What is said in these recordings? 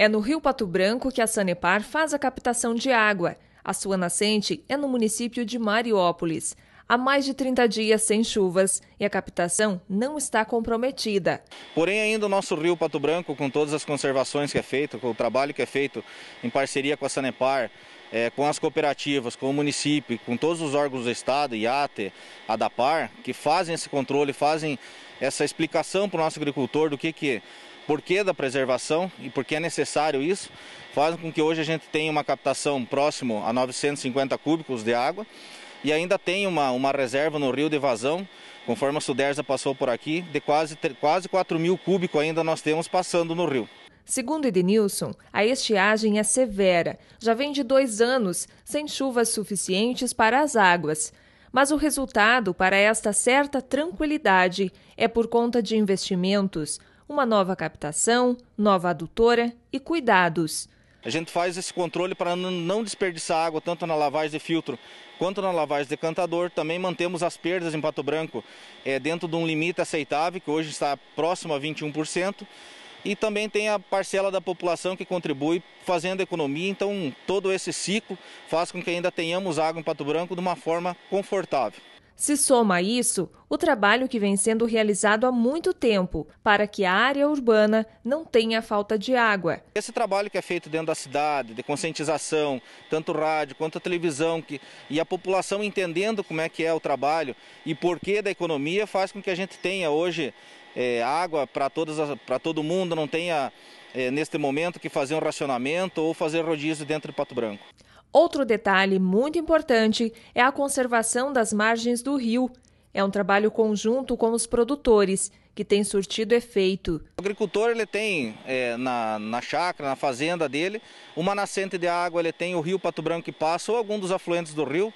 É no Rio Pato Branco que a Sanepar faz a captação de água. A sua nascente é no município de Mariópolis. Há mais de 30 dias sem chuvas e a captação não está comprometida. Porém, ainda o nosso Rio Pato Branco, com todas as conservações que é feito, com o trabalho que é feito em parceria com a Sanepar, é, com as cooperativas, com o município, com todos os órgãos do Estado, IATE, ADAPAR, que fazem esse controle, fazem essa explicação para o nosso agricultor do que, que porquê da preservação e por que é necessário isso, faz com que hoje a gente tenha uma captação próximo a 950 cúbicos de água e ainda tem uma, uma reserva no rio de vazão, conforme a Sudersa passou por aqui, de quase, quase 4 mil cúbicos ainda nós temos passando no rio. Segundo Edenilson, a estiagem é severa, já vem de dois anos sem chuvas suficientes para as águas. Mas o resultado para esta certa tranquilidade é por conta de investimentos uma nova captação, nova adutora e cuidados. A gente faz esse controle para não desperdiçar água tanto na lavagem de filtro quanto na lavagem de decantador. Também mantemos as perdas em Pato Branco é, dentro de um limite aceitável, que hoje está próximo a 21%. E também tem a parcela da população que contribui fazendo economia. Então, todo esse ciclo faz com que ainda tenhamos água em Pato Branco de uma forma confortável. Se soma a isso o trabalho que vem sendo realizado há muito tempo para que a área urbana não tenha falta de água. Esse trabalho que é feito dentro da cidade, de conscientização, tanto rádio quanto televisão, que, e a população entendendo como é que é o trabalho e porquê da economia, faz com que a gente tenha hoje é, água para todo mundo, não tenha é, neste momento que fazer um racionamento ou fazer rodízio dentro de Pato Branco. Outro detalhe muito importante é a conservação das margens do rio. É um trabalho conjunto com os produtores, que tem surtido efeito. O agricultor ele tem é, na, na chácara, na fazenda dele, uma nascente de água, ele tem o rio Pato Branco que passa ou algum dos afluentes do rio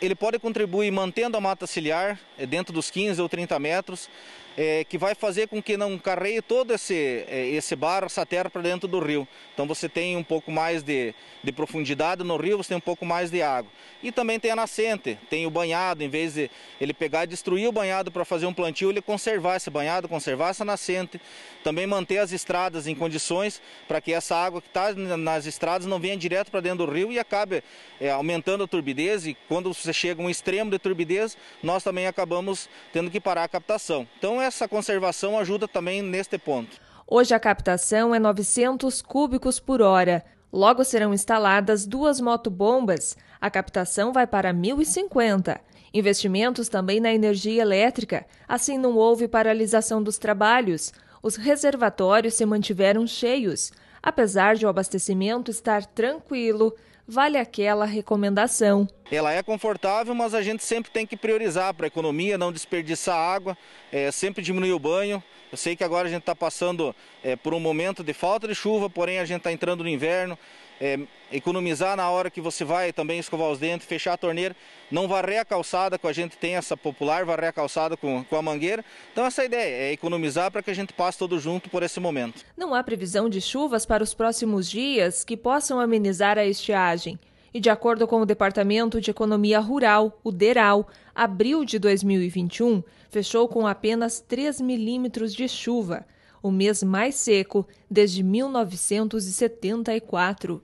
ele pode contribuir mantendo a mata ciliar eh, dentro dos 15 ou 30 metros, é, que vai fazer com que não carreie todo esse, eh, esse barro, essa terra para dentro do rio. Então você tem um pouco mais de, de profundidade no rio, você tem um pouco mais de água. E também tem a nascente, tem o banhado, em vez de ele pegar e destruir o banhado para fazer um plantio, ele conservar esse banhado, conservar essa nascente. Também manter as estradas em condições para que essa água que está nas estradas não venha direto para dentro do rio e acabe é, aumentando a turbidez e quando você chega a um extremo de turbidez, nós também acabamos tendo que parar a captação. Então essa conservação ajuda também neste ponto. Hoje a captação é 900 cúbicos por hora. Logo serão instaladas duas motobombas. A captação vai para 1.050. Investimentos também na energia elétrica. Assim, não houve paralisação dos trabalhos. Os reservatórios se mantiveram cheios. Apesar de o abastecimento estar tranquilo, vale aquela recomendação. Ela é confortável, mas a gente sempre tem que priorizar para a economia, não desperdiçar água, é, sempre diminuir o banho. Eu sei que agora a gente está passando é, por um momento de falta de chuva, porém a gente está entrando no inverno. É, economizar na hora que você vai também escovar os dentes, fechar a torneira, não varrer a calçada, que a gente tem essa popular, varrer a calçada com, com a mangueira. Então essa é ideia é economizar para que a gente passe todo junto por esse momento. Não há previsão de chuvas para os próximos dias que possam amenizar a estiagem. E de acordo com o Departamento de Economia Rural, o DERAL, abril de 2021 fechou com apenas 3 milímetros de chuva, o mês mais seco desde 1974.